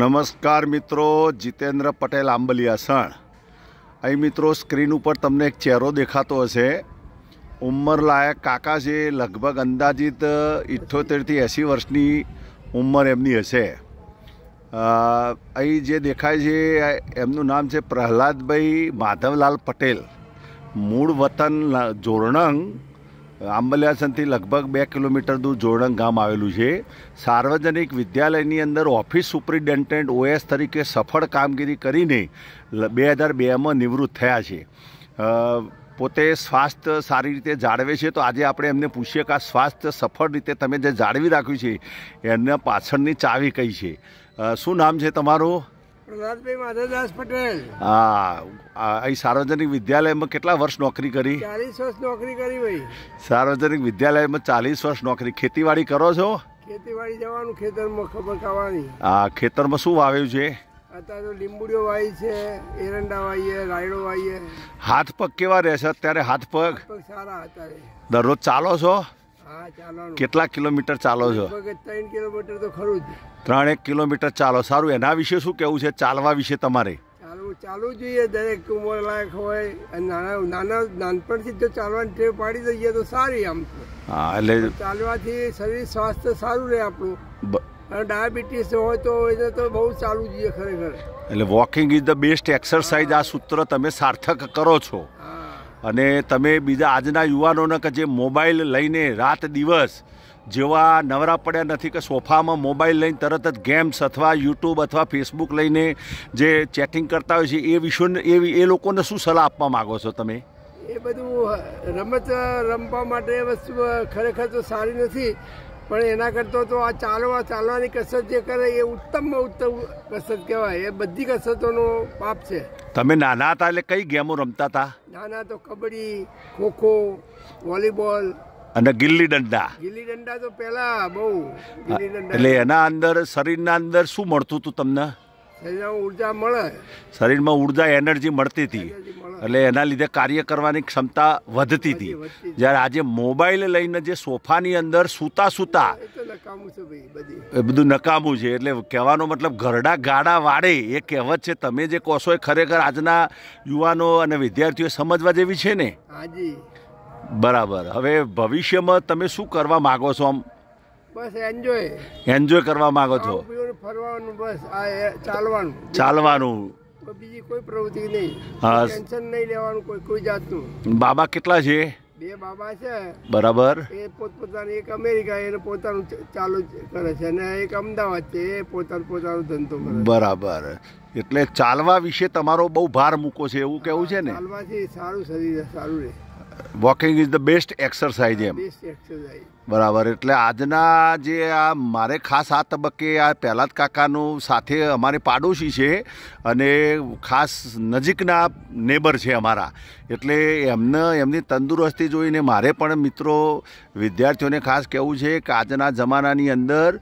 નમસ્કાર મિત્રો જીતેન્દ્ર પટેલ આંબલિયાસણ અહીં મિત્રો સ્ક્રીન ઉપર તમને એક ચહેરો દેખાતો હશે ઉંમરલાયક કાકા છે લગભગ અંદાજિત ઇઠ્ઠોતેરથી એંસી વર્ષની ઉંમર એમની હશે અહીં જે દેખાય છે એમનું નામ છે પ્રહલાદભાઈ માધવલાલ પટેલ મૂળ વતન જોરણંગ આંબલિયાસનથી લગભગ બે કિલોમીટર દૂર જોડણ ગામ આવેલું છે સાર્વજનિક વિદ્યાલયની અંદર ઓફિસ સુપ્રિન્ટેન્ડન્ટ ઓએસ તરીકે સફળ કામગીરી કરીને બે હજાર બેમાં નિવૃત્ત થયા છે પોતે સ્વાસ્થ્ય સારી રીતે જાળવે છે તો આજે આપણે એમને પૂછીએ કે આ સ્વાસ્થ્ય સફળ રીતે તમે જે જાળવી રાખ્યું છે એમના પાછળની ચાવી કઈ છે શું નામ છે તમારું પ્રહલાદભાઈ માધવદાસ પટેલ હા અહીં સાર્વજનિક વિદ્યાલયમાં કેટલા વર્ષ નોકરી કરી ચાલીસ વર્ષ નોકરી કરી ભાઈ સાર્વજનિક વિદ્યાલયમાં ચાલીસ વર્ષ નોકરી ખેતીવાડી કરો છો ખેતીવાડી જવાનું ખેતરમાં ખબર ખાવાની હા ખેતરમાં શું વાવ્યું છે અત્યારે તો લીંબુડીઓ વાય છે એરંડા વાઈએ રાયડો વાઈએ હાથ પગ કેવા રહેશે અત્યારે હાથ પગ સારા અત્યારે દરરોજ ચાલો છો કેટલા કિલોમીટર ચાલો છો ત્રણ કિલોમીટર તો ખરું જ ત્રણેક કિલોમીટર ચાલો સારું એના વિશે શું કેવું છે ચાલવા વિશે તમારે ચાલવું ચાલવું જોઈએ દરેક ઉંમર લાયક હોય અને નાના નાના નાનપણથી જો ચાલવાની ટેવ પાડી દઈએ તો સારી આમ હા એટલે ચાલવાથી શરીર સ્વાસ્થ્ય સારું રહે આપણું અને ડાયાબિટીસ હોય તો એને તો બહુ ચાલવું જોઈએ ખરેખર એટલે walking is the best exercise આ સૂત્ર તમે સાર્થક કરો છો હા અને તમે બીજા આજના યુવાનોને કે જે મોબાઈલ લઈને રાત દિવસ જેવા નવરા પડ્યા નથી કે સોફામાં મોબાઈલ લઈને તરત જ ગેમ્સ અથવા યુટ્યુબ અથવા ફેસબુક લઈને જે ચેટિંગ કરતા હોય છે એ વિશ્વને એ એ લોકોને શું સલાહ આપવા માગો છો તમે એ બધું રમત રમવા માટે વસ્તુ ખરેખર તો સારી નથી પણ એના કરતો તો આ ચાલવા ચાલવાની કસરત જે કરે એ ઉત્તમમાં ઉત્તમ કસરત કહેવાય એ બધી કસરતોનો પાપ છે તમે નાના હતા એટલે કઈ ગેમો રમતા હતા નાના તો કબડ્ડી ખોખો વોલીબોલ અને ગિલ્લી દંડા ગિલ્લી દંડા તો પહેલા બહુ એટલે એના અંદર શરીરના અંદર શું મળતું હતું તમને શરીરમાં ઉર્જા મળે શરીરમાં ઉર્જા એનર્જી મળતી હતી એટલે એના લીધે કાર્ય કરવાની ક્ષમતા વધતી હતી જ્યારે આજે મોબાઈલ લઈને જે સોફાની અંદર સૂતા સૂતા એ બધું નકામું છે એટલે કહેવાનો મતલબ ઘરડા ગાડા વાળે એ કહેવત છે તમે જે કહો છો એ ખરેખર આજના યુવાનો અને વિદ્યાર્થીઓ સમજવા જેવી છે ને બરાબર હવે ભવિષ્યમાં તમે શું કરવા માગો છો આમ બસ એન્જોય એન્જોય કરવા માંગો છો ફરવાનું બસ ચાલવાનું ચાલવાનું બીજી કોઈ પ્રવૃત્તિ નહીં ટેન્શન નહીં લેવાનું કોઈ કોઈ જાતનું બાબા કેટલા છે બે બાબા છે બરાબર એ પોતપોતાની એક અમેરિકા એને પોતાનું ચાલુ કરે છે અને એક અમદાવાદ છે એ પોતાનું પોતાનું ધંધો બરાબર એટલે ચાલવા વિશે તમારો બહુ ભાર મૂકો છે એવું કેવું છે ને ચાલવાથી સારું શરીર સારું રહે walking is the best exercise એમ બરાબર એટલે આજના જે આ મારે ખાસ આ તબક્કે આ પહેલાદ કાકાનું સાથે અમારે પાડોશી છે અને ખાસ નજીકના નેબર છે અમારા એટલે એમને એમની તંદુરસ્તી જોઈને મારે પણ મિત્રો વિદ્યાર્થીઓને ખાસ કહેવું છે કે આજના જમાનાની અંદર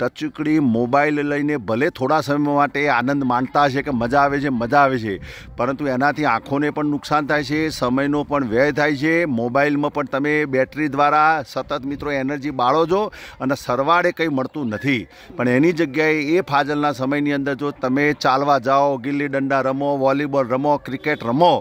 ટચુકડી મોબાઈલ લઈને ભલે થોડા સમય માટે આનંદ માણતા છે કે મજા આવે છે મજા આવે છે પરંતુ એનાથી આંખોને પણ નુકસાન થાય છે સમયનો પણ વ્યય થાય છે છે મોબાઈલમાં પણ તમે બેટરી દ્વારા સતત મિત્રો એનર્જી બાળો છો અને સરવાળે કંઈ મળતું નથી પણ એની જગ્યાએ એ ફાજલના સમયની અંદર જો તમે ચાલવા જાઓ ગિલ્લી દંડા રમો વોલીબોલ રમો ક્રિકેટ રમો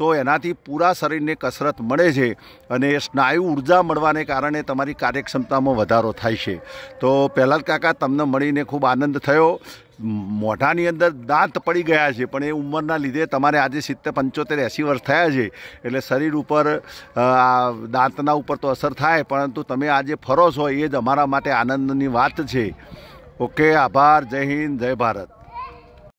તો એનાથી પૂરા શરીરને કસરત મળે છે અને એ સ્નાયુ ઉર્જા મળવાને કારણે તમારી કાર્યક્ષમતામાં વધારો થાય છે તો પહેલાં કાકા તમને મળીને ખૂબ આનંદ થયો મોઢાની અંદર દાંત પડી ગયા છે પણ એ ઉંમરના લીધે તમારે આજે સિત્તેર પંચોતેર એંસી વર્ષ થયા છે એટલે શરીર ઉપર દાંતના ઉપર તો અસર થાય પરંતુ તમે આજે ફરો છો એ જ અમારા માટે આનંદની વાત છે ઓકે આભાર જય હિન્દ જય ભારત